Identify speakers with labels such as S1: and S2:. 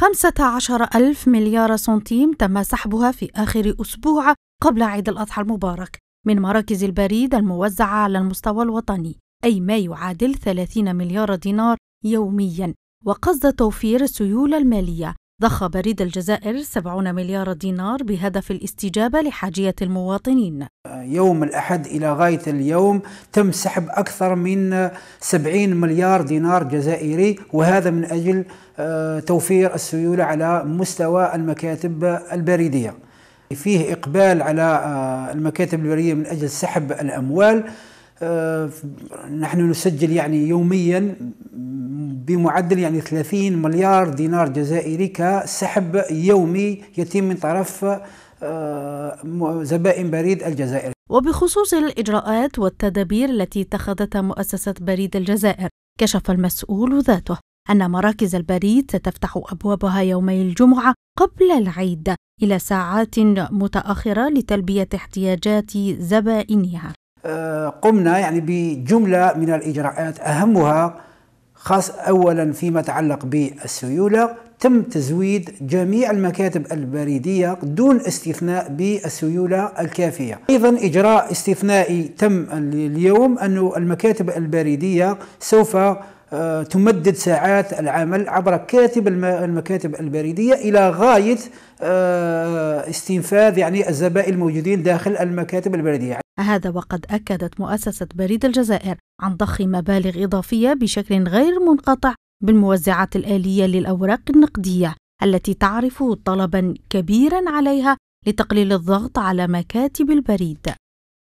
S1: 15 ألف مليار سنتيم تم سحبها في آخر أسبوع قبل عيد الأضحى المبارك من مراكز البريد الموزعة على المستوى الوطني أي ما يعادل 30 مليار دينار يوميا وقصد توفير السيولة المالية ضخ بريد الجزائر 70 مليار دينار بهدف الاستجابة لحاجية
S2: المواطنين يوم الأحد إلى غاية اليوم تم سحب أكثر من 70 مليار دينار جزائري وهذا من أجل آه، توفير السيولة على مستوى المكاتب البريدية فيه إقبال على آه، المكاتب البريدية من أجل سحب الأموال آه، نحن نسجل يعني يوميا بمعدل يعني 30 مليار دينار جزائري كسحب يومي يتم من طرف آه، زبائن بريد الجزائر
S1: وبخصوص الإجراءات والتدابير التي اتخذتها مؤسسة بريد الجزائر كشف المسؤول ذاته أن مراكز البريد ستفتح أبوابها يومي الجمعة قبل العيد إلى ساعات متأخرة لتلبية احتياجات زبائنها
S2: آه، قمنا يعني بجملة من الإجراءات أهمها خاص أولا فيما يتعلق بالسيولة تم تزويد جميع المكاتب البريدية دون استثناء بالسيولة الكافية أيضا إجراء استثنائي تم اليوم أن المكاتب البريدية سوف آه، تمدد ساعات العمل عبر كاتب المكاتب البريدية إلى غاية آه، استنفاذ يعني الزبائن الموجودين داخل المكاتب البريدية
S1: هذا وقد أكدت مؤسسة بريد الجزائر عن ضخ مبالغ إضافية بشكل غير منقطع بالموزعات الآلية للأوراق النقدية التي تعرف طلبا كبيرا عليها لتقليل الضغط على مكاتب البريد